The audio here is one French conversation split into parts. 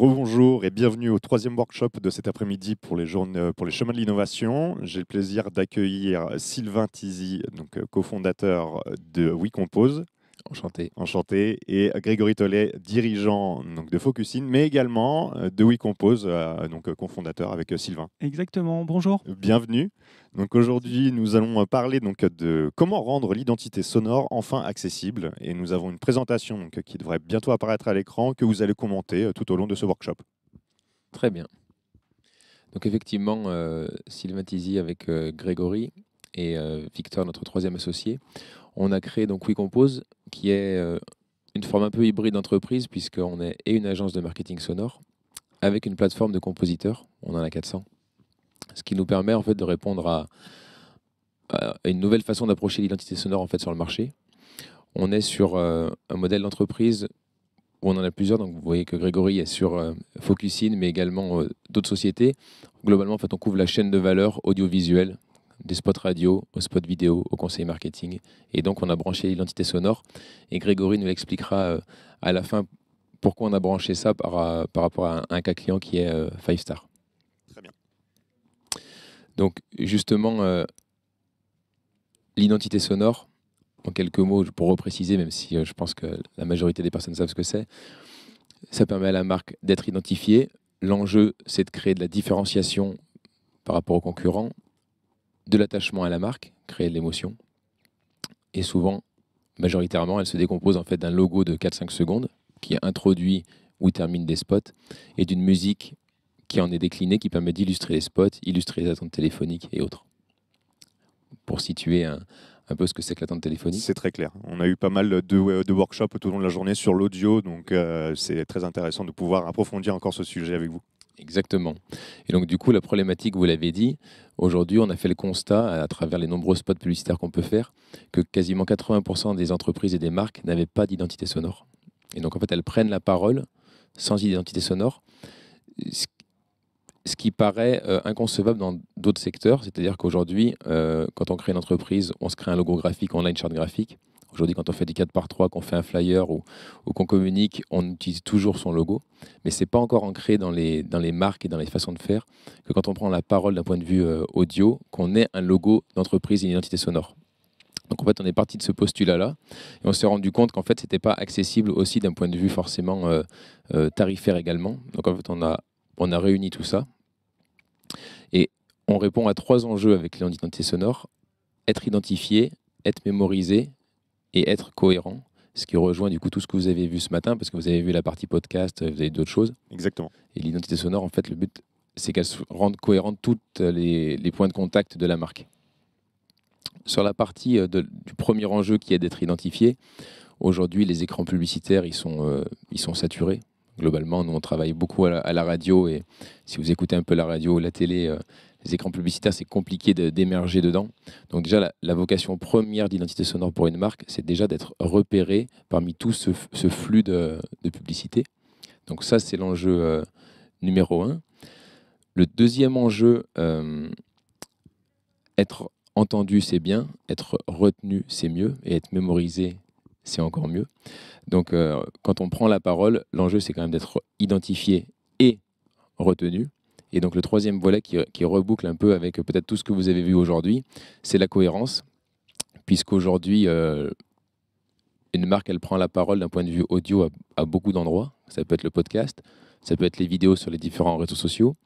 Rebonjour et bienvenue au troisième workshop de cet après-midi pour, les euh, pour les chemins de l'innovation. J'ai le plaisir d'accueillir Sylvain Tizy, donc euh, cofondateur de WeCompose. Enchanté. Enchanté. Et Grégory Tollet, dirigeant donc, de Focusine, mais également euh, de WeCompose, Compose, euh, donc euh, cofondateur avec Sylvain. Exactement. Bonjour. Bienvenue. Donc aujourd'hui, nous allons parler donc, de comment rendre l'identité sonore enfin accessible. Et nous avons une présentation qui devrait bientôt apparaître à l'écran que vous allez commenter tout au long de ce workshop. Très bien. Donc effectivement, Sylvain Tizi avec Grégory et Victor, notre troisième associé, on a créé donc WeCompose qui est euh, une forme un peu hybride d'entreprise, puisqu'on est et une agence de marketing sonore, avec une plateforme de compositeurs, on en a 400, ce qui nous permet en fait de répondre à, une nouvelle façon d'approcher l'identité sonore en fait sur le marché. On est sur euh, un modèle d'entreprise où on en a plusieurs, donc vous voyez que Grégory est sur euh, Focusin, mais également d'autres sociétés. Globalement, en fait, on couvre la chaîne de valeur audiovisuelle des spots radio aux spots vidéo, au conseil marketing. Et donc, on a branché l'identité sonore. Et Grégory nous l'expliquera euh, à la fin pourquoi on a branché ça par, euh, rapport à un, cas client qui est euh, Five Star. Très bien. Donc, justement, l'identité sonore, en quelques mots, pour repréciser, même si je pense que la majorité des personnes savent ce que c'est, ça permet à la marque d'être identifiée. L'enjeu, c'est de créer de la différenciation par rapport aux concurrents, de l'attachement à la marque, créer de l'émotion. Et souvent, majoritairement, elle se décompose en fait d'un logo de 4-5 secondes qui introduit ou termine des spots et d'une musique qui en est déclinée, qui permet d'illustrer les spots, illustrer les attentes téléphoniques et autres. Pour situer un, peu ce que c'est que l'attente téléphonique. C'est très clair. On a eu pas mal de, workshops tout au long de la journée sur l'audio, donc euh, c'est très intéressant de pouvoir approfondir encore ce sujet avec vous. Exactement. Et donc, du coup, la problématique, vous l'avez dit, aujourd'hui, on a fait le constat, à travers les nombreux spots publicitaires qu'on peut faire, que quasiment 80% des entreprises et des marques n'avaient pas d'identité sonore. Et donc, en fait, elles prennent la parole sans identité sonore, ce qui paraît euh, inconcevable dans d'autres secteurs. C'est-à-dire qu'aujourd'hui, euh, quand on crée une entreprise, on se crée un logo graphique, on a une charte graphique. Aujourd'hui, quand on fait des 4 par 3, qu'on fait un flyer ou, qu'on communique, on utilise toujours son logo. Mais ce n'est pas encore ancré dans les, dans les marques et dans les façons de faire que quand on prend la parole d'un point de vue euh, audio, qu'on ait un logo d'entreprise et une identité sonore. Donc en fait, on est parti de ce postulat-là et on s'est rendu compte qu'en fait, ce n'était pas accessible aussi d'un point de vue forcément tarifaire également. Donc en fait, on a, on a réuni tout ça et on répond à trois enjeux avec l'identité sonore être identifié, être mémorisé et être cohérent. Ce qui rejoint du coup tout ce que vous avez vu ce matin, parce que vous avez vu la partie podcast, vous avez d'autres choses. Exactement. Et l'identité sonore, en fait, le but, c'est qu'elle rende cohérente toutes les, points de contact de la marque. Sur la partie euh, du premier enjeu qui est d'être identifié, aujourd'hui, les écrans publicitaires, ils sont, euh, ils sont saturés globalement, nous, on travaille beaucoup à la, radio et si vous écoutez un peu la radio, la télé, euh, les écrans publicitaires, c'est compliqué d'émerger dedans. Donc déjà, la, vocation première d'identité sonore pour une marque, c'est déjà d'être repéré parmi tout ce, flux de, publicité. Donc ça, c'est l'enjeu euh, numéro un. Le deuxième enjeu, euh, être entendu, c'est bien, être retenu, c'est mieux, et être mémorisé, c'est encore mieux. Donc, euh, quand on prend la parole, l'enjeu, c'est quand même d'être identifié et retenu. Et donc, le troisième volet qui, reboucle un peu avec peut-être tout ce que vous avez vu aujourd'hui, c'est la cohérence, puisqu'aujourd'hui, euh, une marque, elle prend la parole d'un point de vue audio à, à beaucoup d'endroits. Ça peut être le podcast, ça peut être les vidéos sur les différents réseaux sociaux,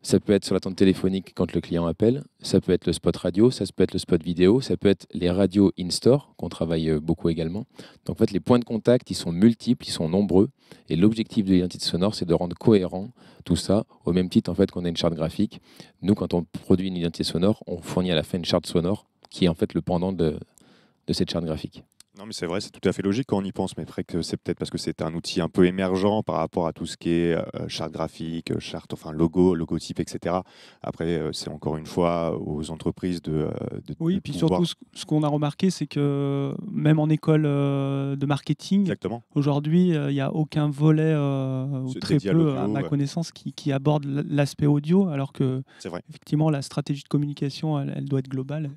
ça peut être sur tente téléphonique quand le client appelle, ça peut être le spot radio, ça peut être le spot vidéo, ça peut être les radios in-store qu'on travaille euh, beaucoup également. Donc en fait, les points de contact, ils sont multiples, ils sont nombreux et l'objectif de l'identité sonore, c'est de rendre cohérent tout ça au même titre en fait qu'on a une charte graphique. Nous, quand on produit une identité sonore, on fournit à la fin une charte sonore qui est en fait le pendant de cette charte graphique. Non, mais c'est vrai, c'est tout à fait logique quand on y pense, mais que c'est peut-être parce que c'est un outil un peu émergent par rapport à tout ce qui est euh, charte graphique, euh, charte, enfin logo, logotype, etc. Après, euh, c'est encore une fois aux entreprises de. oui, puis surtout, ce qu'on a remarqué, c'est que même en école de marketing, aujourd'hui, il n'y a aucun volet, ou très peu, à, ma connaissance, qui, aborde l'aspect audio, alors que, effectivement, la stratégie de communication, elle doit être globale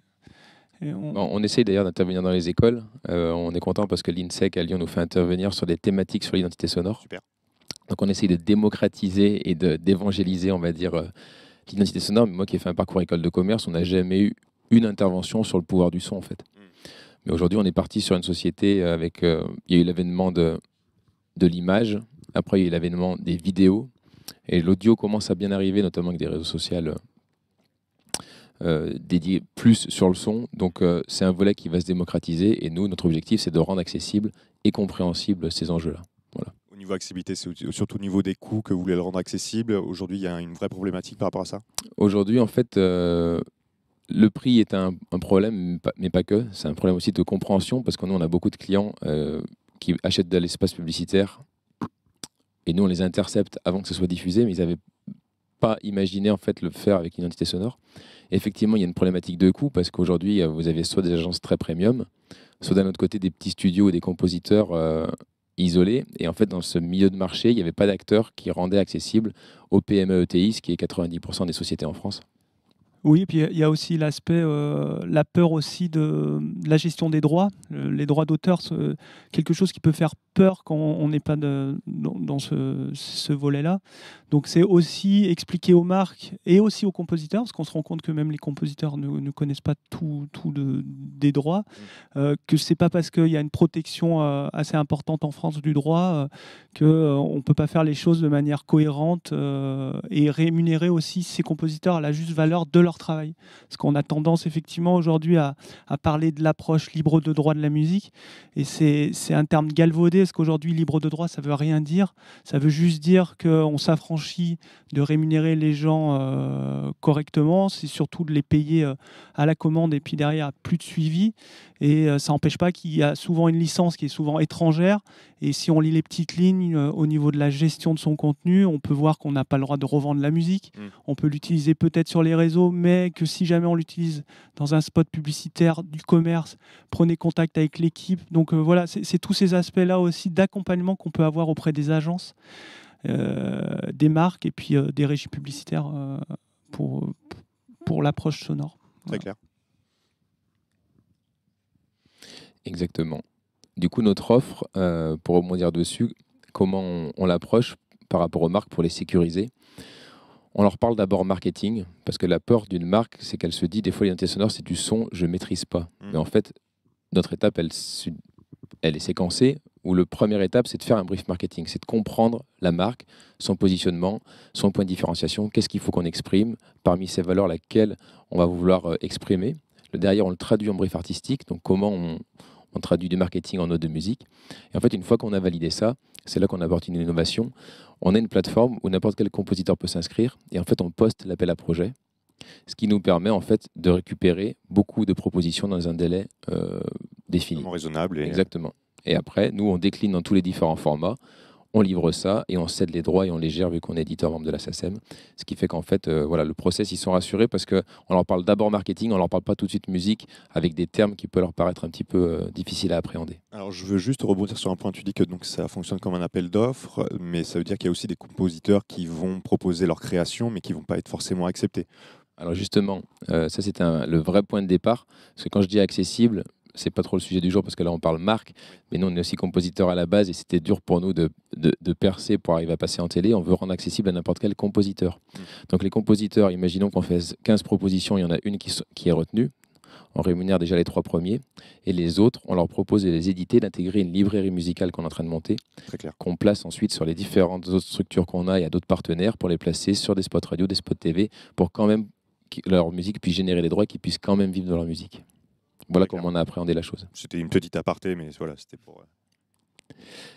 on... essaye d'ailleurs d'intervenir dans les écoles. Euh, on est content parce que l'INSEC à Lyon nous fait intervenir sur des thématiques sur l'identité sonore. Donc on essaye de démocratiser et d'évangéliser, on va dire, euh, l'identité sonore. moi qui ai fait un parcours école de commerce, on n'a jamais eu une intervention sur le pouvoir du son en fait. Hmm. Mais aujourd'hui, on est parti sur une société avec. Euh, il y a eu l'avènement de, de l'image, après, il y a eu l'avènement des vidéos. Et l'audio commence à bien arriver, notamment avec des réseaux sociaux euh, dédié plus sur le son. Donc euh, c'est un volet qui va se démocratiser et nous, notre objectif, c'est de rendre accessible et compréhensible ces enjeux-là. Voilà. Au niveau accessibilité, c'est surtout au niveau des coûts que vous voulez le rendre accessible. Aujourd'hui, il y a une vraie problématique par rapport à ça Aujourd'hui, en fait, euh, le prix est un, problème, mais pas, que. C'est un problème aussi de compréhension parce que nous, on a beaucoup de clients qui achètent de l'espace publicitaire et nous, on les intercepte avant que ce soit diffusé, mais ils n'avaient pas en fait le faire avec une identité sonore. effectivement, il y a une problématique de coût parce qu'aujourd'hui, euh, vous avez soit des agences très premium, soit d'un autre côté des petits studios ou des compositeurs euh, isolés. Et en fait, dans ce milieu de marché, il n'y avait pas d'acteurs qui rendaient accessible au PME-ETI, ce qui est 90% des sociétés en France. Oui, puis il y a aussi l'aspect, euh, la peur aussi de, la gestion des droits. Les droits d'auteur, quelque chose qui peut faire peur quand on n'est pas dans, ce volet-là. Donc c'est aussi expliquer aux marques et aussi aux compositeurs, parce qu'on se rend compte que même les compositeurs ne, connaissent pas tout, tout des droits, mm. euh, que c'est pas parce qu'il y a une protection euh, assez importante en France du droit qu'on euh, ne que euh, on peut pas faire les choses de manière cohérente et rémunérer aussi ces compositeurs à la juste valeur de leur travail. Parce qu'on a tendance effectivement aujourd'hui à, à, parler de l'approche libre de droit de la musique, et c'est un terme galvaudé, parce qu'aujourd'hui libre de droit ça veut rien dire, ça veut juste dire qu'on s'affranchit de rémunérer les gens euh, correctement, c'est surtout de les payer euh, à la commande et puis derrière plus de suivi. Et euh, ça n'empêche pas qu'il y a souvent une licence qui est souvent étrangère. Et si on lit les petites lignes au niveau de la gestion de son contenu, on peut voir qu'on n'a pas le droit de revendre la musique. Mm. On peut l'utiliser peut-être sur les réseaux, mais que si jamais on l'utilise dans un spot publicitaire du commerce, prenez contact avec l'équipe. Donc voilà, c'est tous ces aspects-là aussi d'accompagnement qu'on peut avoir auprès des agences. Euh, des marques et puis euh, des régies publicitaires euh, pour, pour l'approche sonore. Très clair. Exactement. Du coup, notre offre, pour rebondir dessus, comment on, l'approche par rapport aux marques pour les sécuriser On leur parle d'abord marketing, parce que la peur d'une marque, c'est qu'elle se dit des fois l'identité sonore, c'est du son, je maîtrise pas. Hmm. Mais en fait, notre étape, elle est séquencée où la première étape, c'est de faire un brief marketing, c'est de comprendre la marque, son positionnement, son point de différenciation, qu'est-ce qu'il faut qu'on exprime, parmi ces valeurs, laquelle on va vouloir euh, exprimer. Le derrière, on le traduit en brief artistique, donc comment on, traduit du marketing en notes de musique. Et en fait, une fois qu'on a validé ça, c'est là qu'on apporte une innovation. On a une plateforme où n'importe quel compositeur peut s'inscrire et en fait, on poste l'appel à projet, ce qui nous permet en fait de récupérer beaucoup de propositions dans un délai euh, défini. raisonnable. Exactement. Et après, nous, on décline dans tous les différents formats, on livre ça et on cède les droits et on les gère vu qu'on est éditeur membre de la SACEM. Ce qui fait qu'en fait, euh, voilà, le process, ils sont rassurés parce qu'on leur parle d'abord marketing, on leur parle pas tout de suite musique avec des termes qui peuvent leur paraître un petit peu difficile euh, difficiles à appréhender. Alors, je veux juste rebondir sur un point. Tu dis que donc, ça fonctionne comme un appel d'offres, mais ça veut dire qu'il y a aussi des compositeurs qui vont proposer leur création, mais qui vont pas être forcément acceptés. Alors justement, euh, ça c'est le vrai point de départ, parce que quand je dis accessible, c'est pas trop le sujet du jour parce que là on parle marque, mais nous on est aussi compositeur à la base et c'était dur pour nous de, percer pour arriver à passer en télé. On veut rendre accessible à n'importe quel compositeur. Mm. Donc les compositeurs, imaginons qu'on fasse 15 propositions, il y en a une qui, qui est retenue. On rémunère déjà les trois premiers et les autres, on leur propose de les éditer, d'intégrer une librairie musicale qu'on est en train de monter, qu'on place ensuite sur les différentes autres structures qu'on a et à d'autres partenaires pour les placer sur des spots radio, des spots TV, pour quand même que leur musique puisse générer des droits, qu'ils puissent quand même vivre de leur musique. Voilà comment on a appréhendé la chose. C'était une petite aparté, mais voilà, c'était pour. Euh,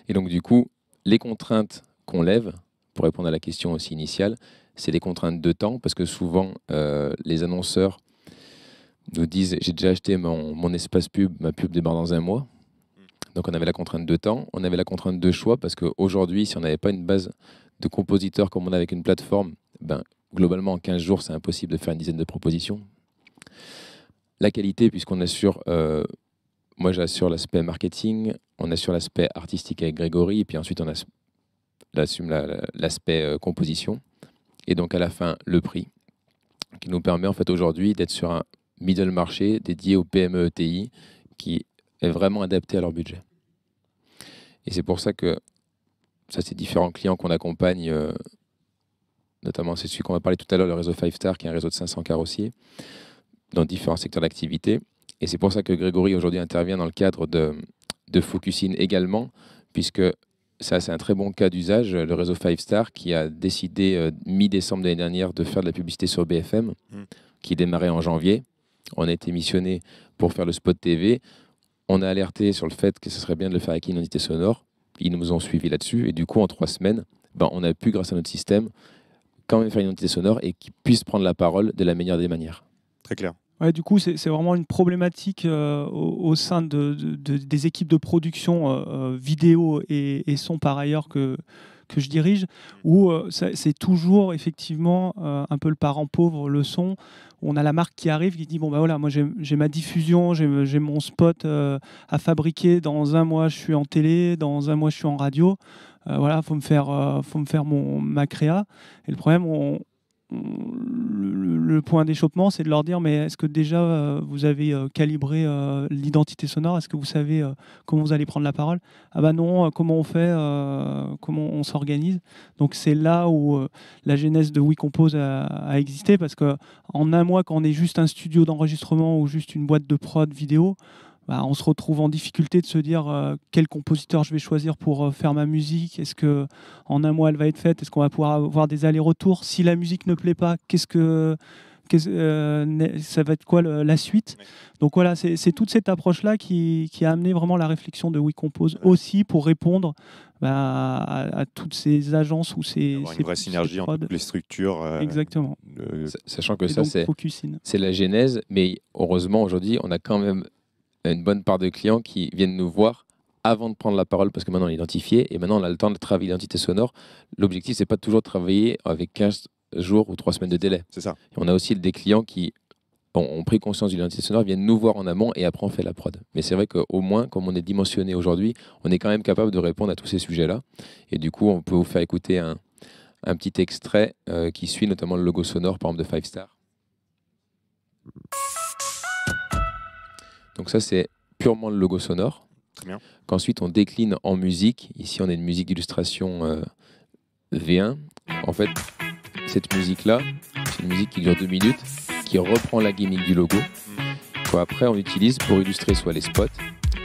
Et donc, du coup, les contraintes qu'on lève, pour répondre à la question aussi initiale, c'est les contraintes de temps, parce que souvent, euh, les annonceurs nous disent J'ai déjà acheté mon, espace pub, ma pub démarre dans un mois. Donc, on avait la contrainte de temps, on avait la contrainte de choix, parce qu'aujourd'hui, si on n'avait pas une base de compositeurs comme on a avec une plateforme, ben, globalement, en 15 jours, c'est impossible de faire une dizaine de propositions la qualité, puisqu'on assure, euh, moi j'assure l'aspect marketing, on assure l'aspect artistique avec Grégory, et puis ensuite on assume l'aspect euh, composition, et donc à la fin le prix, qui nous permet en fait aujourd'hui d'être sur un middle marché dédié aux PME ETI, qui est vraiment adapté à leur budget. Et c'est pour ça que ça, c'est différents clients qu'on accompagne, euh, notamment c'est celui qu'on va parler tout à l'heure, le réseau Five Star, qui est un réseau de 500 carrossiers dans différents secteurs d'activité. Et c'est pour ça que Grégory aujourd'hui intervient dans le cadre de, de également, puisque ça, c'est un très bon cas d'usage, le réseau Five Star qui a décidé euh, mi-décembre de l'année dernière de faire de la publicité sur BFM, mm. qui démarrait en janvier. On a été missionné pour faire le spot TV. On a alerté sur le fait que ce serait bien de le faire avec une identité sonore. Ils nous ont suivis là-dessus. Et du coup, en trois semaines, ben, on a pu, grâce à notre système, quand même faire une identité sonore et qu'ils puissent prendre la parole de la meilleure des manières. Très clair. Ouais, du coup, c'est vraiment une problématique euh, au, sein de, des équipes de production euh, euh, vidéo et, son par ailleurs que, que je dirige, mm. où c'est toujours effectivement un peu le parent pauvre, le son. On a la marque qui arrive, qui dit, bon bah, voilà, moi j'ai ma diffusion, j'ai mon spot à fabriquer, dans un mois je suis en télé, dans un mois je suis en radio, voilà, faut me faire, faut me faire mon, ma créa. Et le problème, on, le, point d'échoppement, c'est de leur dire mais est-ce que déjà euh, vous avez euh, calibré euh, l'identité sonore Est-ce que vous savez comment vous allez prendre la parole Ah bah non, comment on fait Comment on s'organise Donc c'est là où la genèse de We Compose a, existé parce que en un mois, quand on est juste un studio d'enregistrement ou juste une boîte de prod vidéo, bah, on se retrouve en difficulté de se dire euh, quel compositeur je vais choisir pour euh, faire ma musique. Est-ce que en un mois elle va être faite Est-ce qu'on va pouvoir avoir des allers-retours Si la musique ne plaît pas, qu'est-ce que euh, ça va être quoi la suite Donc voilà, c'est toute cette approche-là qui, a amené vraiment la réflexion de WeCompose Compose aussi pour répondre bah, à, toutes ces agences ou ces. Avoir une vraie synergie entre toutes les structures. Exactement. Sachant que ça, c'est la genèse, mais heureusement aujourd'hui, on a quand même une bonne part de clients qui viennent nous voir avant de prendre la parole parce que maintenant on est identifié et maintenant on a le temps de travailler l'identité sonore. L'objectif, c'est pas toujours de travailler avec 15 jours ou 3 semaines de délai. C'est ça. on a aussi des clients qui ont, pris conscience de l'identité sonore, viennent nous voir en amont et après on fait la prod. Mais c'est vrai qu'au moins, comme on est dimensionné aujourd'hui, on est quand même capable de répondre à tous ces sujets-là. Et du coup, on peut vous faire écouter un, petit extrait euh, qui suit notamment le logo sonore, par exemple, de Five Star. Donc ça, c'est purement le logo sonore. Qu'ensuite, on décline en musique. Ici, on a une musique d'illustration euh, V1. En fait, cette musique-là, c'est une musique qui dure deux minutes, qui reprend la gimmick du logo. qu'après Après, on utilise pour illustrer soit les spots,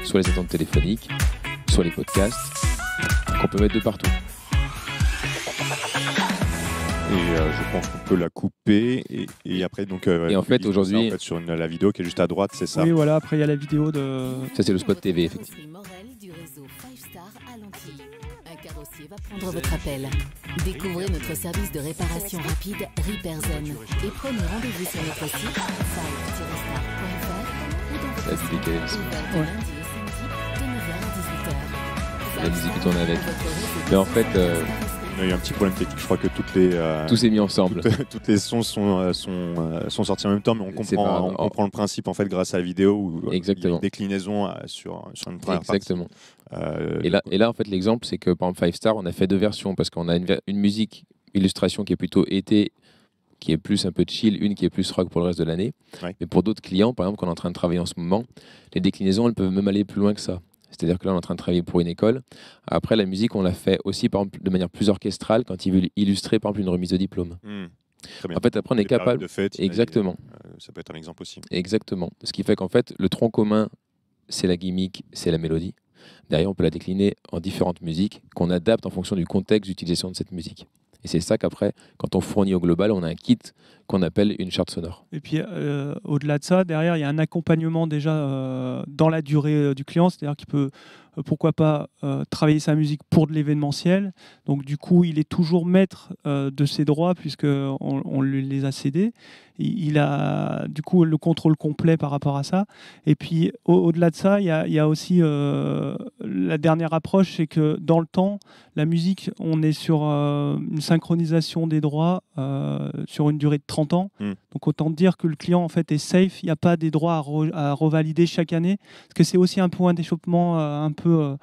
soit les attentes téléphoniques, soit les podcasts, qu'on peut mettre de partout. Et euh, je pense qu'on peut la couper. Et, et après, donc. Euh, et en fait, aujourd'hui. En fait, sur une, la vidéo qui est juste à droite, c'est ça. Oui, voilà, après, il y a la vidéo de. Ça, c'est le spot TV, effectivement. du réseau 5 Star à Un carrossier va prendre votre appel. Découvrez notre service de réparation rapide RepairZen. Et prenez rendez-vous sur notre site five-star.fr. La musique est ouais. La musique tourne avec. Mais en fait. Euh... Il y a un petit problème technique. Je crois que toutes les. Euh, mis ensemble. Toutes, les sons sont, euh, sont, euh, sont, sortis en même temps, mais on comprend, on le principe en fait grâce à la vidéo ou une déclinaison sur, sur une première Exactement. et, là, et là, en fait, l'exemple, c'est que par exemple, Five Star, on a fait deux versions parce qu'on a une, musique illustration qui est plutôt été qui est plus un peu chill, une qui est plus rock pour le reste de l'année. Mais pour d'autres clients, par exemple, qu'on est en train de travailler en ce moment, les déclinaisons, elles peuvent même aller plus loin que ça. C'est-à-dire que là, on est en train de travailler pour une école. Après, la musique, on l'a fait aussi par de manière plus orchestrale quand il veut illustrer, par exemple, une remise de diplôme. Hmm. En fait, après, on est capable. Exactement. Euh, ça peut être un exemple aussi. Exactement. Ce qui fait qu'en fait, le tronc commun, c'est la gimmick, c'est la mélodie. Derrière, on peut la décliner en différentes musiques qu'on adapte en fonction du contexte d'utilisation de cette musique. Et c'est ça qu'après, quand on fournit au global, on a un kit qu'on appelle une charte sonore. Et puis, euh, au-delà de ça, derrière, il y a un accompagnement déjà euh, dans la durée euh, du client, c'est-à-dire qu'il peut euh, pourquoi pas euh, travailler sa musique pour de l'événementiel. Donc du coup, il est toujours maître euh, de ses droits puisqu'on on les a cédés. Il a du coup le contrôle complet par rapport à ça. Et puis au-delà de ça, il y, a, aussi la dernière approche, c'est que dans le temps, la musique, on est sur une synchronisation des droits sur une durée de 30 ans. Hmm. Donc autant dire que le client en fait est safe, il n'y a pas des droits à, revalider chaque année, parce que c'est aussi un point d'échappement un peu euh,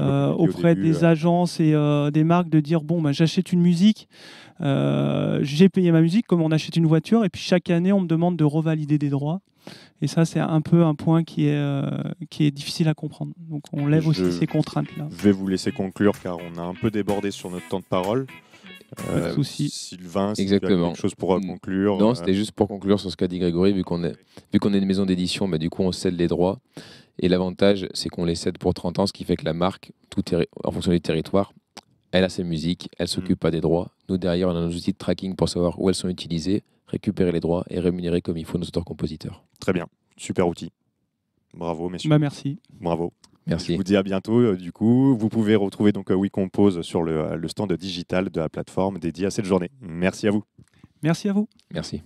euh, auprès des agences et euh, des marques de dire bon, bah, j'achète une musique, j'ai payé ma musique comme on achète une voiture, et puis chaque année, on me demande de revalider des droits. Et ça, c'est un peu un point qui est, qui est difficile à comprendre. Donc on lève aussi ces contraintes-là. Je vais vous laisser conclure car on a un peu débordé sur notre temps de parole. Pas souci. Sylvain, si Exactement. quelque chose pour conclure. Non, c'était juste pour conclure sur ce qu'a dit Grégory, vu qu'on est, vu qu'on est une maison d'édition, bah, du coup on cède les droits. Et l'avantage, c'est qu'on les cède pour 30 ans, ce qui fait que la marque, tout en fonction des territoires, elle a ses musiques, elle mm. s'occupe pas des droits. Nous, derrière, on a nos outils de tracking pour savoir où elles sont utilisées, récupérer les droits et rémunérer comme il faut nos auteurs-compositeurs. Très bien, super outil. Bravo, messieurs. Bah, merci. Bravo. Merci. Je vous dis à bientôt. Euh, du coup, vous pouvez retrouver donc euh, WeCompose sur le, euh, le stand digital de la plateforme dédiée à cette journée. Merci à vous. Merci à vous. Merci.